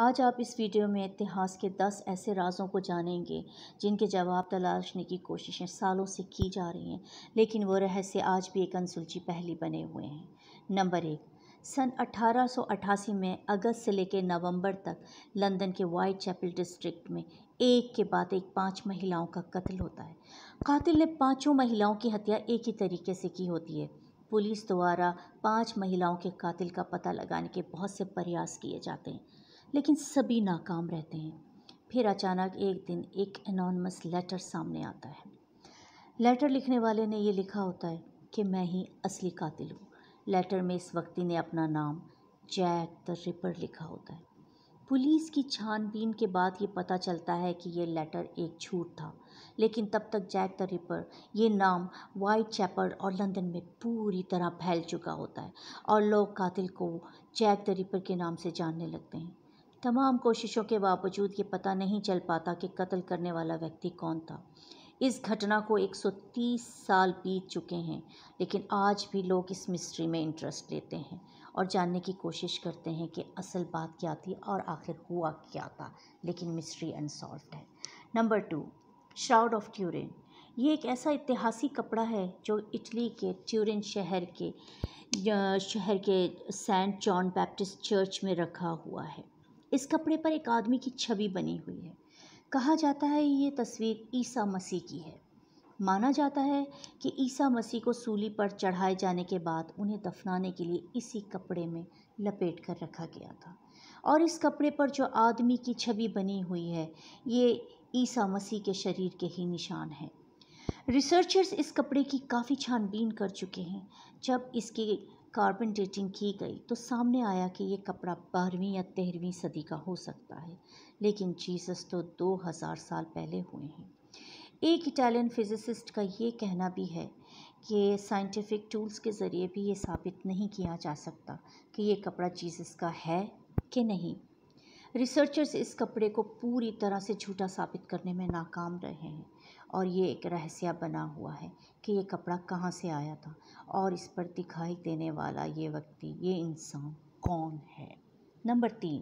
आज आप इस वीडियो में इतिहास के 10 ऐसे राजों को जानेंगे जिनके जवाब तलाशने की कोशिशें सालों से की जा रही हैं लेकिन वो रहस्य आज भी एक अनसुलझी पहली बने हुए हैं नंबर एक सन 1888 में अगस्त से लेकर नवंबर तक लंदन के वाइट चैपल डिस्ट्रिक्ट में एक के बाद एक पांच महिलाओं का कत्ल होता है कातिल ने पाँचों महिलाओं की हत्या एक ही तरीके से की होती है पुलिस द्वारा पाँच महिलाओं के कातिल का पता लगाने के बहुत से प्रयास किए जाते हैं लेकिन सभी नाकाम रहते हैं फिर अचानक एक दिन एक अनोनमस लेटर सामने आता है लेटर लिखने वाले ने यह लिखा होता है कि मैं ही असली कातिल हूँ लेटर में इस व्यक्ति ने अपना नाम जैक द रिपर लिखा होता है पुलिस की छानबीन के बाद ये पता चलता है कि ये लेटर एक झूठ था लेकिन तब तक जैक द रिपर ये नाम वाइट चैपर और लंदन में पूरी तरह फैल चुका होता है और लोग कातिल को जैक द रिपर के नाम से जानने लगते हैं तमाम कोशिशों के बावजूद ये पता नहीं चल पाता कि कत्ल करने वाला व्यक्ति कौन था इस घटना को 130 साल बीत चुके हैं लेकिन आज भी लोग इस मिस्ट्री में इंटरेस्ट लेते हैं और जानने की कोशिश करते हैं कि असल बात क्या थी और आखिर हुआ क्या था लेकिन मिस्ट्री अनसॉल्व है number two shroud of Turin ये एक ऐसा इतिहासिक कपड़ा है जो इटली के ट्यूरिन शहर के शहर के सेंट जॉन बैप्टिस्ट चर्च में रखा हुआ है इस कपड़े पर एक आदमी की छवि बनी हुई है कहा जाता है ये तस्वीर ईसा मसीह की है माना जाता है कि ईसा मसीह को सूली पर चढ़ाए जाने के बाद उन्हें दफनाने के लिए इसी कपड़े में लपेट कर रखा गया था और इस कपड़े पर जो आदमी की छवि बनी हुई है ये ईसा मसीह के शरीर के ही निशान हैं रिसर्चर्स इस कपड़े की काफ़ी छानबीन कर चुके हैं जब इसके कार्बन डेटिंग की गई तो सामने आया कि ये कपड़ा बारहवीं या तेरहवीं सदी का हो सकता है लेकिन जीसस तो दो हज़ार साल पहले हुए हैं एक इटालियन फिजिसिस्ट का ये कहना भी है कि साइंटिफिक टूल्स के ज़रिए भी ये साबित नहीं किया जा सकता कि ये कपड़ा जीसस का है कि नहीं रिसर्चर्स इस कपड़े को पूरी तरह से झूठा साबित करने में नाकाम रहे हैं और ये एक रहस्य बना हुआ है कि ये कपड़ा कहाँ से आया था और इस पर दिखाई देने वाला ये व्यक्ति ये इंसान कौन है नंबर तीन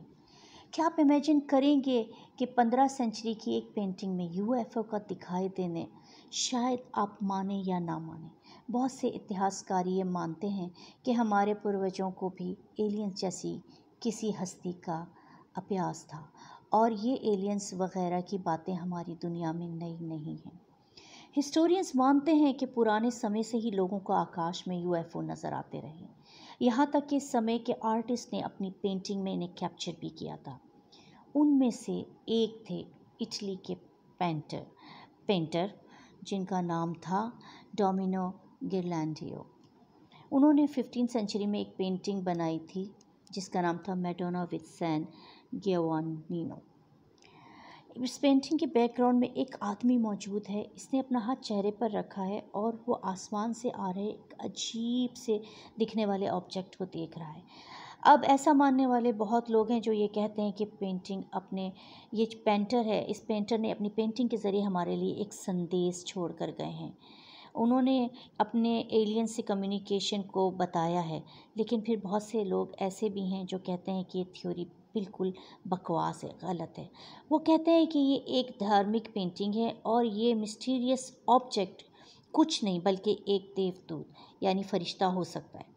क्या आप इमेजिन करेंगे कि पंद्रह सेंचुरी की एक पेंटिंग में यूएफओ का दिखाई देने शायद आप माने या ना माने बहुत से इतिहासकार ये मानते हैं कि हमारे पूर्वजों को भी एलियंस जैसी किसी हस्ती का अभ्यास था और ये एलियंस वगैरह की बातें हमारी दुनिया में नई नहीं हैं हिस्टोरियंस मानते हैं कि पुराने समय से ही लोगों को आकाश में यूएफओ नज़र आते रहे यहाँ तक कि समय के आर्टिस्ट ने अपनी पेंटिंग में इन्हें कैप्चर भी किया था उनमें से एक थे इटली के पेंटर पेंटर जिनका नाम था डोमिनो गिरलैंडियो उन्होंने फिफ्टीन सेंचुरी में एक पेंटिंग बनाई थी जिसका नाम था मेडोना विथ सैन गिवानिनो इस पेंटिंग के बैकग्राउंड में एक आदमी मौजूद है इसने अपना हाथ चेहरे पर रखा है और वो आसमान से आ रहे एक अजीब से दिखने वाले ऑब्जेक्ट को देख रहा है अब ऐसा मानने वाले बहुत लोग हैं जो ये कहते हैं कि पेंटिंग अपने ये पेंटर है इस पेंटर ने अपनी पेंटिंग के ज़रिए हमारे लिए एक संदेश छोड़ कर गए हैं उन्होंने अपने एलियन से कम्युनिकेशन को बताया है लेकिन फिर बहुत से लोग ऐसे भी हैं जो कहते हैं कि ये थ्योरी बिल्कुल बकवास है गलत है वो कहते हैं कि ये एक धार्मिक पेंटिंग है और ये मिस्टीरियस ऑब्जेक्ट कुछ नहीं बल्कि एक देवदूत यानी फरिश्ता हो सकता है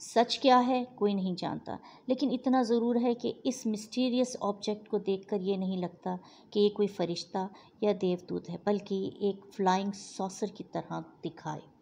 सच क्या है कोई नहीं जानता लेकिन इतना ज़रूर है कि इस मिस्टीरियस ऑब्जेक्ट को देखकर ये नहीं लगता कि ये कोई फरिश्ता या देवदूत है बल्कि एक फ्लाइंग सॉसर की तरह दिखाए